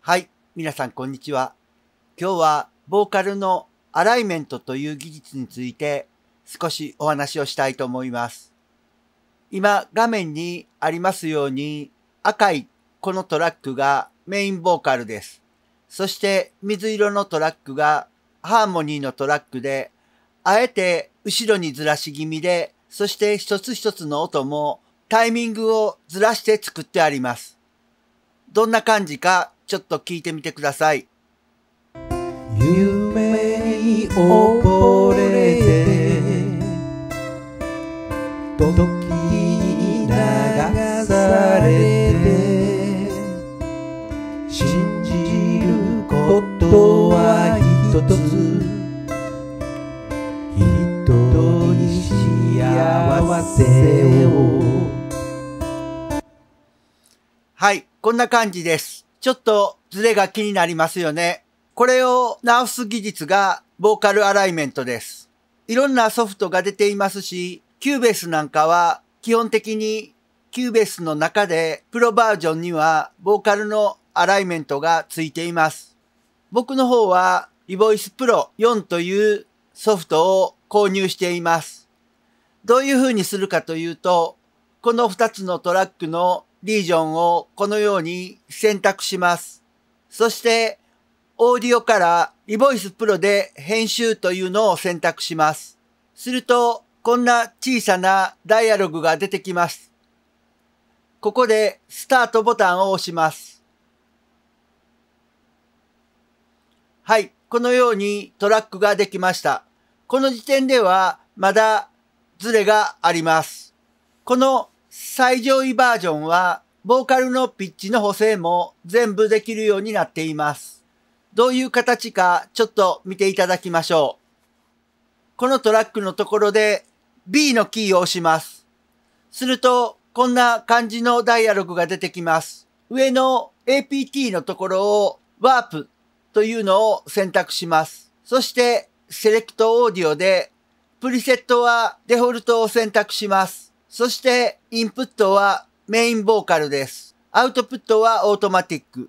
はい、皆さんこんにちは。今日はボーカルのアライメントという技術について少しお話をしたいと思います。今画面にありますように赤いこのトラックがメインボーカルです。そして水色のトラックがハーモニーのトラックで、あえて後ろにずらし気味で、そして一つ一つの音もタイミングをずらして作ってあります。どんな感じかちょっと聞いてみてください。夢に溺れて時に流されて信じることは一つ人に幸せをはい、こんな感じです。ちょっとズレが気になりますよね。これを直す技術がボーカルアライメントです。いろんなソフトが出ていますし、キューベースなんかは基本的にキューベースの中でプロバージョンにはボーカルのアライメントがついています。僕の方は evoice pro 4というソフトを購入しています。どういう風にするかというと、この2つのトラックのリージョンをこのように選択します。そして、オーディオからリボイスプロで編集というのを選択します。すると、こんな小さなダイアログが出てきます。ここでスタートボタンを押します。はい。このようにトラックができました。この時点ではまだズレがあります。この最上位バージョンは、ボーカルのピッチの補正も全部できるようになっています。どういう形かちょっと見ていただきましょう。このトラックのところで B のキーを押します。すると、こんな感じのダイアログが出てきます。上の APT のところをワープというのを選択します。そして、セレクトオーディオで、プリセットはデフォルトを選択します。そして、インプットはメインボーカルです。アウトプットはオートマティック。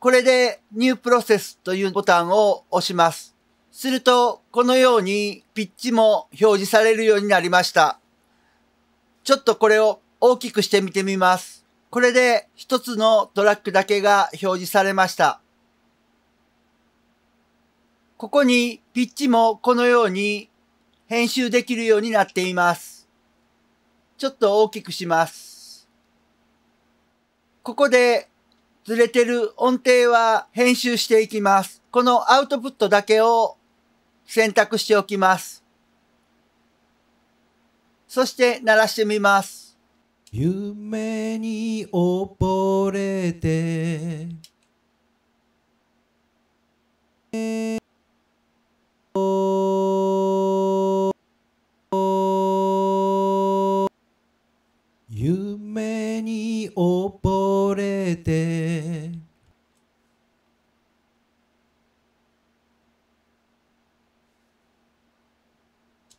これで、ニュープロセスというボタンを押します。すると、このようにピッチも表示されるようになりました。ちょっとこれを大きくしてみてみます。これで一つのトラックだけが表示されました。ここにピッチもこのように編集できるようになっています。ちょっと大きくします。ここでずれてる音程は編集していきます。このアウトプットだけを選択しておきます。そして鳴らしてみます。夢に溺れて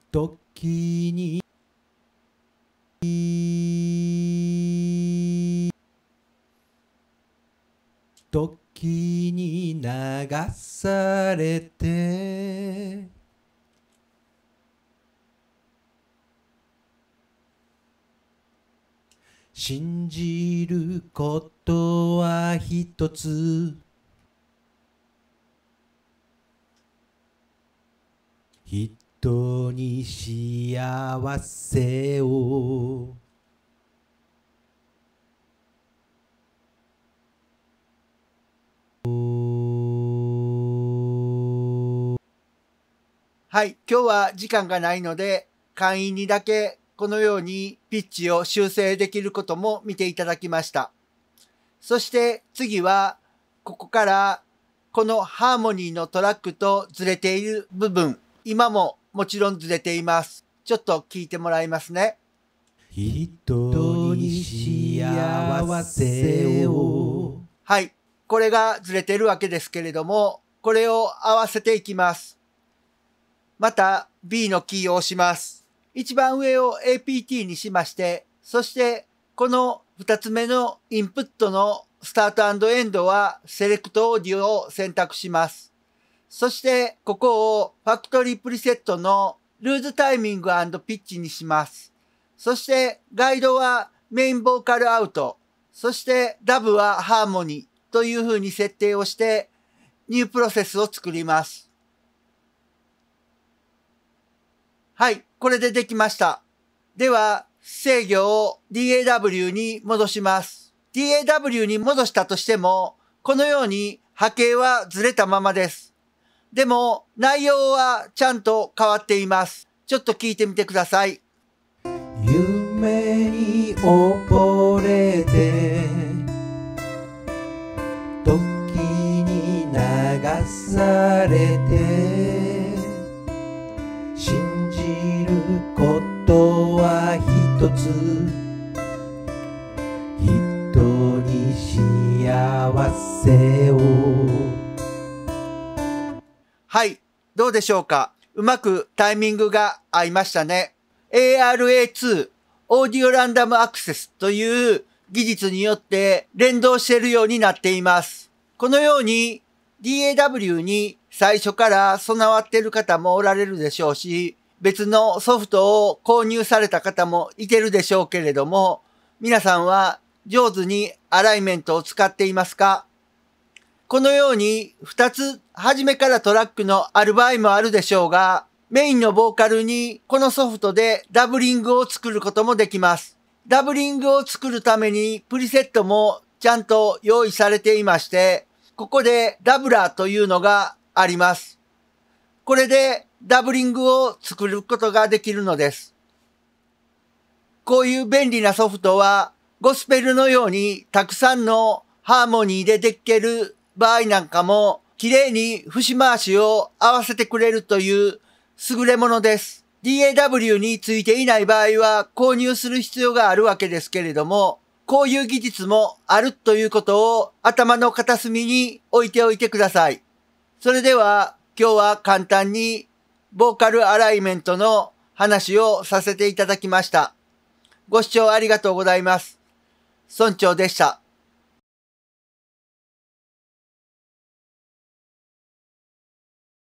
時に時に流されて信じることは一つ一人に幸せをはい今日は時間がないので会員にだけこのようにピッチを修正できることも見ていただきましたそして次はここからこのハーモニーのトラックとずれている部分今ももちろんずれています。ちょっと聞いてもらいますね。人に幸せを。はい。これがずれてるわけですけれども、これを合わせていきます。また B のキーを押します。一番上を APT にしまして、そしてこの2つ目のインプットのスタートエンドはセレクトオーディオを選択します。そしてここをファクトリープリセットのルーズタイミングピッチにします。そしてガイドはメインボーカルアウト、そしてダブはハーモニーという風に設定をしてニュープロセスを作ります。はい、これでできました。では、制御を DAW に戻します。DAW に戻したとしても、このように波形はずれたままです。でも、内容はちゃんと変わっています。ちょっと聞いてみてください。夢に溺れて時に流されて信じることは一つ人に幸せをはい、どうでしょうかうまくタイミングが合いましたね。ARA2、オーディオランダムアクセスという技術によって連動しているようになっています。このように DAW に最初から備わっている方もおられるでしょうし、別のソフトを購入された方もいてるでしょうけれども、皆さんは上手にアライメントを使っていますかこのように2つ初めからトラックのある場合もあるでしょうが、メインのボーカルにこのソフトでダブリングを作ることもできます。ダブリングを作るためにプリセットもちゃんと用意されていまして、ここでダブラーというのがあります。これでダブリングを作ることができるのです。こういう便利なソフトはゴスペルのようにたくさんのハーモニーでできてる場合なんかも綺麗に節回しを合わせてくれるという優れものです。DAW についていない場合は購入する必要があるわけですけれども、こういう技術もあるということを頭の片隅に置いておいてください。それでは今日は簡単にボーカルアライメントの話をさせていただきました。ご視聴ありがとうございます。村長でした。